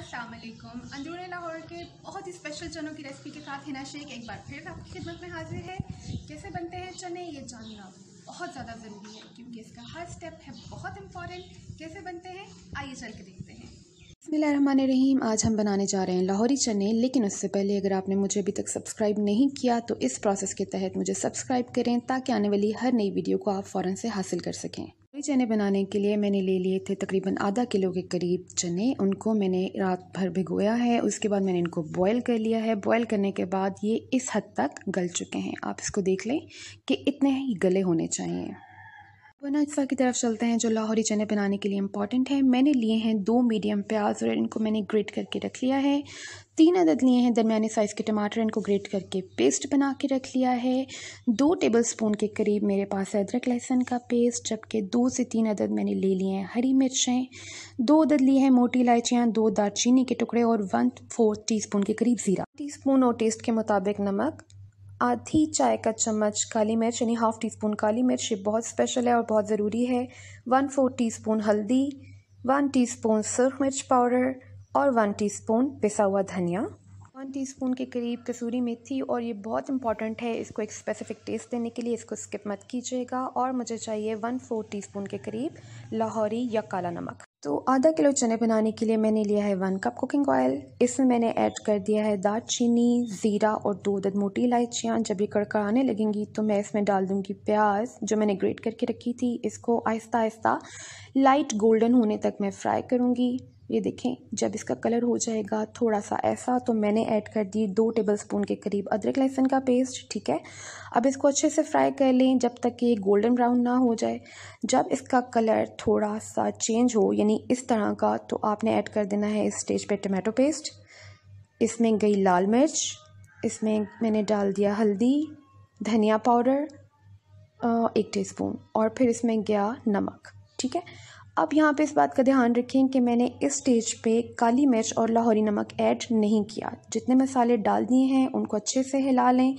अस्सलाम अंदरून लाहौर के बहुत ही स्पेशल चनों की रेसिपी के साथ हिना शेख एक बार फिर आपकी खिदमत में हाजिर है कैसे बनते हैं चने ये जानना बहुत ज़्यादा ज़रूरी है क्योंकि इसका हर स्टेप है बहुत इम्पॉर्टेंट कैसे बनते हैं आइए चल के देखते हैं बसमिल रहीम आज हम बनाने जा रहे हैं लाहौरी चने लेकिन उससे पहले अगर आपने मुझे अभी तक सब्सक्राइब नहीं किया तो इस प्रोसेस के तहत मुझे सब्सक्राइब करें ताकि आने वाली हर नई वीडियो को आप फ़ौर से हासिल कर सकें ये चने बनाने के लिए मैंने ले लिए थे तकरीबन आधा किलो के करीब चने उनको मैंने रात भर भिगोया है उसके बाद मैंने इनको बॉईल कर लिया है बॉईल करने के बाद ये इस हद तक गल चुके हैं आप इसको देख लें कि इतने ही गले होने चाहिए वरना इस की तरफ चलते हैं जो लाहौरी चने बनाने के लिए इंपॉर्टेंट है मैंने लिए हैं दो मीडियम प्याज और इनको मैंने ग्रेट करके रख लिया है तीन अदद लिए हैं दरमिया साइज़ के टमाटर इनको ग्रेट करके पेस्ट बना के रख लिया है दो टेबल स्पून के करीब मेरे पास है अदरक लहसुन का पेस्ट जबकि दो से तीन अदद मैंने ले लिए हैं हरी मिर्चें दो अदद लिए हैं मोटी इलायचियाँ दो दारचीनी के टुकड़े और वन फोर्थ टी स्पून के करीब ज़ीरा टी स्पून और टेस्ट के मुताबिक नमक आधी चाय का चम्मच काली मिर्च यानी हाफ़ टी स्पून काली मिर्च ये बहुत स्पेशल है और बहुत ज़रूरी है वन फोर्थ टी स्पून हल्दी वन टी स्पून सुरख मिर्च पाउडर और वन टीस्पून पिसा हुआ धनिया वन टीस्पून के करीब कसूरी मेथी और ये बहुत इंपॉर्टेंट है इसको एक स्पेसिफिक टेस्ट देने के लिए इसको स्किप मत कीजिएगा और मुझे चाहिए वन फोर टीस्पून के करीब लाहौरी या काला नमक तो आधा किलो चने बनाने के लिए मैंने लिया है वन कप कुकिंग ऑयल इसमें मैंने ऐड कर दिया है दालचीनी ज़ीरा और दो दद मोटी इलायचियाँ जब ये कड़कड़ाने लगेंगी तो मैं इसमें डाल दूँगी प्याज जो मैंने ग्रेट करके रखी थी इसको आहिस्ता आहिस्ता लाइट गोल्डन होने तक मैं फ्राई करूँगी ये देखें जब इसका कलर हो जाएगा थोड़ा सा ऐसा तो मैंने ऐड कर दी दो टेबल स्पून के करीब अदरक लहसुन का पेस्ट ठीक है अब इसको अच्छे से फ्राई कर लें जब तक कि ये गोल्डन ब्राउन ना हो जाए जब इसका कलर थोड़ा सा चेंज हो यानी इस तरह का तो आपने ऐड कर देना है इस स्टेज पर टमाटो पेस्ट इसमें गई लाल मिर्च इसमें मैंने डाल दिया हल्दी धनिया पाउडर एक टीस्पून और फिर इसमें गया नमक ठीक है आप यहाँ पे इस बात का ध्यान रखें कि मैंने इस स्टेज पे काली मिर्च और लाहौरी नमक ऐड नहीं किया जितने मसाले डाल दिए हैं उनको अच्छे से हिला लें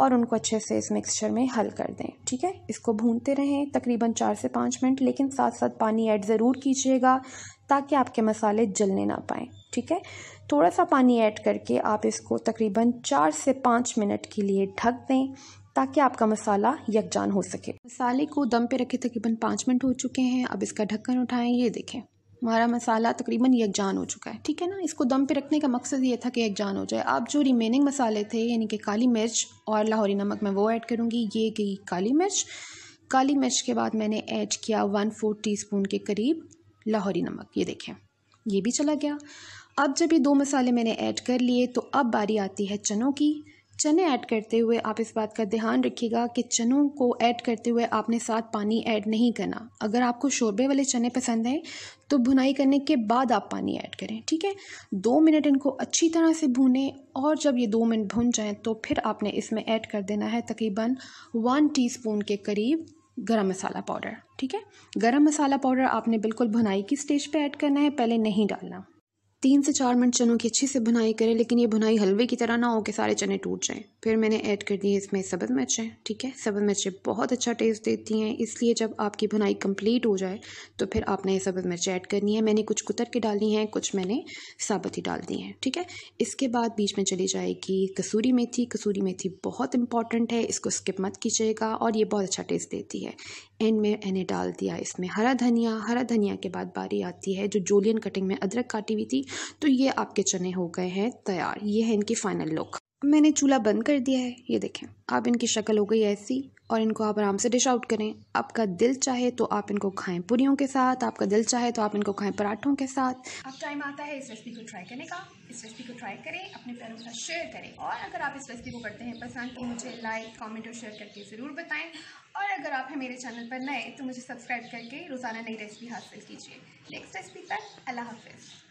और उनको अच्छे से इस मिक्सचर में हल कर दें ठीक है इसको भूनते रहें तकरीबन चार से पाँच मिनट लेकिन साथ साथ पानी ऐड ज़रूर कीजिएगा ताकि आपके मसाले जलने ना पाएँ ठीक है थोड़ा सा पानी ऐड करके आप इसको तकरीबन चार से पाँच मिनट के लिए ढक दें ताकि आपका मसाला यकजान हो सके मसाले को दम पे रखे तकरीबन पाँच मिनट हो चुके हैं अब इसका ढक्कन उठाएं ये देखें हमारा मसाला तकरीबन यकजान हो चुका है ठीक है ना इसको दम पे रखने का मकसद ये था कि यकजान हो जाए अब जो रिमेनिंग मसाले थे यानी कि काली मिर्च और लाहौरी नमक मैं वो ऐड करूँगी ये गई काली मिर्च काली मिर्च के बाद मैंने ऐड किया वन फोर टी के करीब लाहौरी नमक ये देखें ये भी चला गया अब जब ये दो मसाले मैंने ऐड कर लिए तो अब बारी आती है चनों की चने ऐड करते हुए आप इस बात का ध्यान रखिएगा कि चनों को ऐड करते हुए आपने साथ पानी ऐड नहीं करना अगर आपको शोरबे वाले चने पसंद हैं तो भुनाई करने के बाद आप पानी ऐड करें ठीक है दो मिनट इनको अच्छी तरह से भूनें और जब ये दो मिनट भुन जाएं तो फिर आपने इसमें ऐड कर देना है तकरीबन वन टी के करीब गरम मसाला पाउडर ठीक है गरम मसाला पाउडर आपने बिल्कुल भुनाई की स्टेज पर ऐड करना है पहले नहीं डालना तीन से चार मिनट चनों की अच्छी से बुनाई करें लेकिन ये बुनाई हलवे की तरह ना हो कि सारे चने टूट जाएं फिर मैंने ऐड कर दी इसमें सब्ज़ मिर्चें ठीक है सब्ज़ मिर्चें बहुत अच्छा टेस्ट देती हैं इसलिए जब आपकी भुनाई कंप्लीट हो जाए तो फिर आपने ये सब्ज़ मिर्च ऐड करनी है मैंने कुछ कुतर के डाली हैं कुछ मैंने साबुत ही डाल दी हैं ठीक है इसके बाद बीच में चली जाएगी कसूरी मेथी कसूरी मेथी बहुत इंपॉर्टेंट है इसको स्किप मत कीजिएगा और ये बहुत अच्छा टेस्ट देती है एंड में मैंने डाल दिया इसमें हरा धनिया हरा धनिया के बाद बारी आती है जो जोलियन कटिंग में अदरक काटी हुई थी तो ये आपके चने हो गए हैं तैयार ये है इनकी फ़ाइनल लुक मैंने चूल्हा बंद कर दिया है ये देखें आप इनकी शक्ल हो गई ऐसी और इनको आप आराम से डिश आउट करें आपका दिल चाहे तो आप इनको खाएं पूरियों के साथ आपका दिल चाहे तो आप इनको खाएं पराठों के साथ अब टाइम आता है इस रेसिपी को ट्राई करने का इस रेसिपी को ट्राई करें अपने पैरों के साथ शेयर करें और अगर आप इस रेसिपी को करते हैं पसंद तो मुझे लाइक कॉमेंट और शेयर करके ज़रूर बताएँ और अगर आप हैं मेरे चैनल पर नए तो मुझे सब्सक्राइब करके रोज़ाना नई रेसिपी हासिल कीजिए नेक्स्ट रेसिपी तक अल्लाह हाफिज़